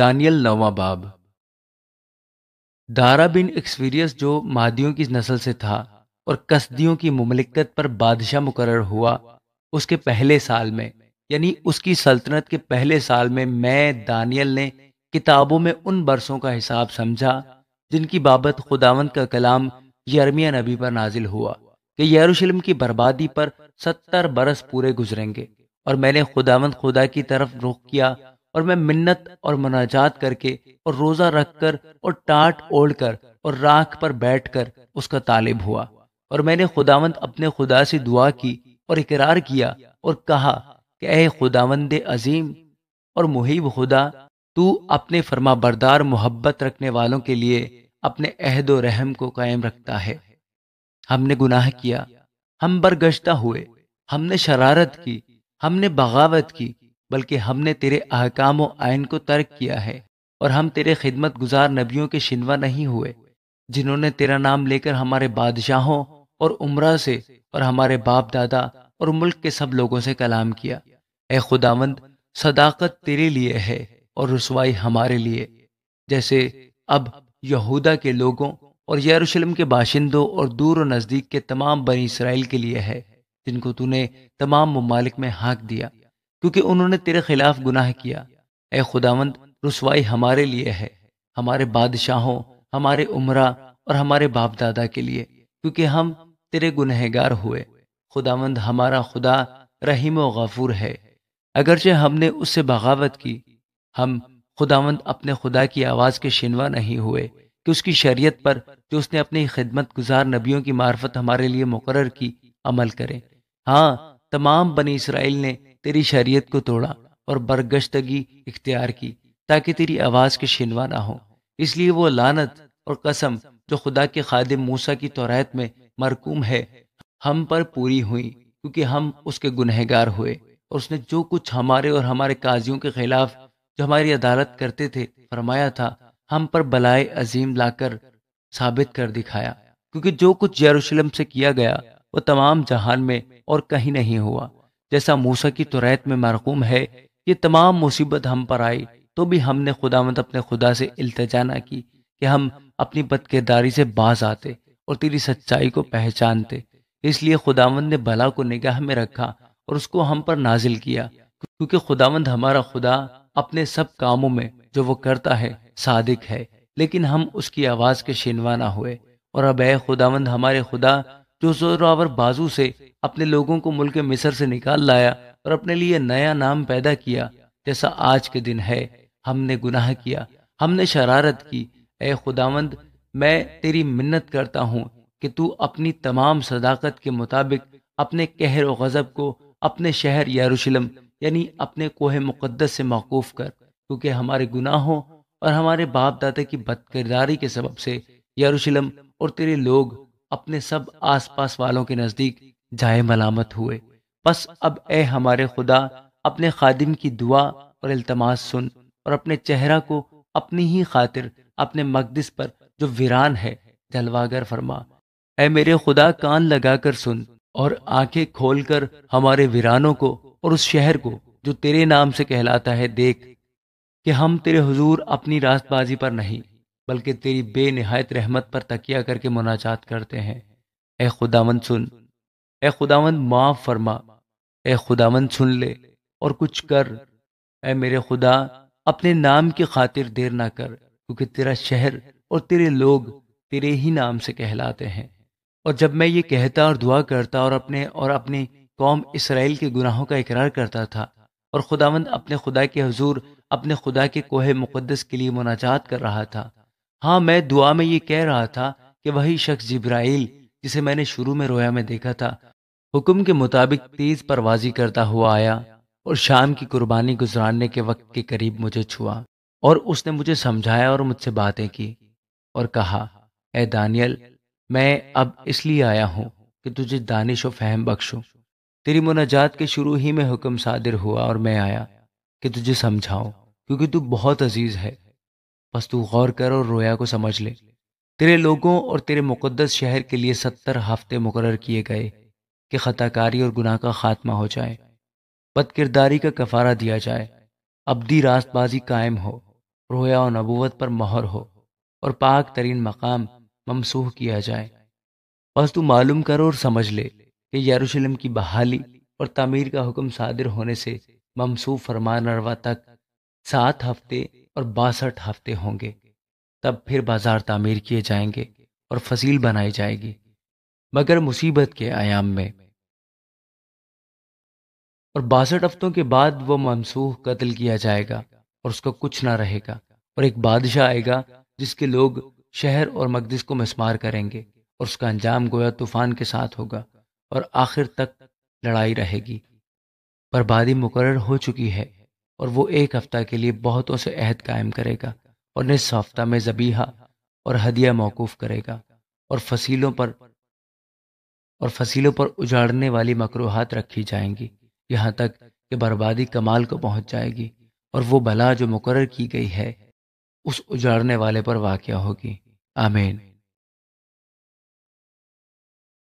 Daniel नवा बाब दारा बिन experience जो मादियों की नस्ल से था और कस्दियों की ममलिकत पर बादशाह मुकर हुआ उसके पहले साल में यानी उसकी सल्तनत के पहले साल में मैं दानियल ने किताबों में उन बरसों का हिसाब समझा जिनकी बाबत खुदावंत का कलाम यरमिया नबी पर नाजिल हुआ कि यरूशलेम की बर्बादी पर सत्तर बरस पूरे गुजरेंगे और मैंने खुदावंत खुदा की तरफ रुख किया और मैं मिन्नत और मनाजात करके और रोज़ा रख कर और टाट ओढ़ कर और राख पर बैठ कर उसका तालिब हुआ और मैंने खुदावंद अपने खुदा से दुआ की और इकरार किया और कहा कि अः खुदावंद अजीम और मुहिब खुदा तू अपने फरमा बरदार मोहब्बत रखने वालों के लिए अपने अहद रहम को कायम रखता है हमने गुनाह किया हम बरगश्ता हुए हमने शरारत की हमने बगावत की बल्कि हमने तेरे अहकाम व आयन को तर्क किया है और हम तेरे खिदमत गुजार नबियों के शिनवा नहीं हुए जिन्होंने तेरा नाम लेकर हमारे बादशाहों और उम्र से और हमारे बाप दादा और मुल्क के सब लोगों से कलाम किया ए खुदावंद सदाकत तेरे लिए है और रसवाई हमारे लिए जैसे अब यहूदा के लोगों और यरूशलेम के बाशिंदों और दूर और नज़दीक के तमाम बनी इसराइल के लिए है जिनको तूने तमाम ममालिक में हाँक दिया क्योंकि उन्होंने तेरे खिलाफ गुनाह किया ए खुदावंद रसवाई हमारे लिए है हमारे बादशाहों हमारे उमरा और हमारे बाप दादा के लिए क्योंकि हम तेरे गुनहगार हुए खुदावंद हमारा खुदा रहीम व गफूर है अगरचे हमने उससे बगावत की हम खुदावंद अपने खुदा की आवाज़ के शिनवा नहीं हुए कि उसकी शरीयत पर जो उसने अपनी खिदमत गुजार नबियों की मार्फत हमारे लिए मुकर की अमल करें हाँ तमाम बनी इसराइल ने तेरी शरीयत को तोड़ा और बरगश्तगी इख्तियार की ताकि तेरी आवाज़ के शिनवा ना हो इसलिए वो लानत और कसम जो खुदा के खादिम मूसा की तौरात में मरकूम है हम पर पूरी हुई क्योंकि हम उसके गुनहगार हुए और उसने जो कुछ हमारे और हमारे काजियों के खिलाफ जो हमारी अदालत करते थे फरमाया था हम पर बलाए अजीम लाकर साबित कर दिखाया क्योंकि जो कुछ यरूशलेम से किया गया वो तमाम जहान में और कहीं नहीं हुआ जैसा मूसा की तुरैत तो में मरकूम है ये तमाम मुसीबत हम पर आई तो भी हमने खुदामंद अपने खुदा से इल्तजाना की कि हम अपनी बदकिरदारी से बाज आते और तेरी सच्चाई को पहचानते इसलिए खुदावंद ने भला को निगाह में रखा और उसको हम पर नाजिल किया क्योंकि खुदावंद हमारा खुदा अपने सब कामों में जो वो करता है सादिक है लेकिन हम उसकी आवाज के शिनवा ना हुए और अब खुदावंद हमारे खुदा जो तो जोरावर बाजू से अपने लोगों को मुल्क मिस्र से निकाल लाया और अपने लिए नया नाम पैदा किया जैसा आज के दिन है हमने गुनाह किया हमने शरारत की ए खुदावंद मैं तेरी मिन्नत करता हूँ कि तू अपनी तमाम सदाकत के मुताबिक अपने कहर और गज़ब को अपने शहर यारूशलम यानी अपने कोहे मुकद्दस से मौकूफ़ कर क्योंकि हमारे गुनाहों और हमारे बाप दादा की बदकिरदारी के सबब से यारूशलम और तेरे लोग अपने सब आसपास वालों के नज़दीक जाए मलामत हुए बस अब ए हमारे खुदा अपने खादिम की दुआ और अल्तमास सुन और अपने चेहरा को अपनी ही खातिर अपने मकदस पर जो वीरान है जलवागर फरमा ए मेरे खुदा कान लगाकर सुन और आंखें खोलकर हमारे वीरानों को और उस शहर को जो तेरे नाम से कहलाता है देख कि हम तेरे हुजूर अपनी रास्तबाजी पर नहीं बल्कि तेरी बेनहायत रहमत पर तकिया करके मुनाजात करते हैं ए खुदावन सुन ए खुदावन माफ फरमा ए खुदावन सुन ले और कुछ कर ए मेरे खुदा अपने नाम की खातिर देर ना कर क्योंकि तेरा शहर और तेरे लोग तेरे ही नाम से कहलाते हैं और जब मैं ये कहता और दुआ करता और अपने और अपनी कौम इसराइल के गुनाहों का इकरार करता था और खुदावंद अपने खुदा के हजूर अपने खुदा के कोहे मुकदस के लिए मुनाजात कर रहा था हाँ मैं दुआ में ये कह रहा था कि वही शख्स जिब्राइल जिसे मैंने शुरू में रोया में देखा था हुक्म के मुताबिक तेज परवाजी करता हुआ आया और शाम की कुर्बानी गुजारने के वक्त के करीब मुझे छुआ और उसने मुझे समझाया और मुझसे बातें की और कहा ए दानियल मैं अब इसलिए आया हूँ कि तुझे दानिश और फहम बख्शो तेरी मुनाजात के शुरू ही में हुक्म सादिर हुआ और मैं आया कि तुझे समझाऊं क्योंकि तू बहुत अजीज है बस तू गौर कर और रोया को समझ ले तेरे लोगों और तेरे मुकदस शहर के लिए सत्तर हफ्ते मुकर किए गए कि खताकारी और गुनाह का खात्मा हो जाए बदकिरदारी का कफारा दिया जाए अबदी रास्तबाजी कायम हो रोया और नबूवत पर मोहर हो और पाक तरीन मकाम ममसूह किया जाए बस तू मालूम करो और समझ ले कि यरूशलेम की बहाली और तमीर का हुक्म सादिर होने से ममसूह फरमान रवा तक सात हफ्ते और बासठ हफ्ते होंगे तब फिर बाजार तामीर किए जाएंगे और फसील बनाई जाएगी मगर मुसीबत के आयाम में और बासठ हफ्तों के बाद वो ममसूह कत्ल किया जाएगा और उसका कुछ ना रहेगा और एक बादशाह आएगा जिसके लोग शहर और मकदस को मस्मार करेंगे और उसका अंजाम गोया तूफान के साथ होगा और आखिर तक लड़ाई रहेगी बर्बादी मुकर हो चुकी है और वो एक हफ्ता के लिए बहुतों से अहद कायम करेगा और निस हफ्ता में जबीहा और हदिया मौकूफ़ करेगा और फसीलों पर और फसीलों पर उजाड़ने वाली मकरूहत रखी जाएंगी यहाँ तक कि बर्बादी कमाल को पहुंच जाएगी और वो बला जो मुकर की गई है उस उजाड़ने वाले पर वाक़ होगी आमीन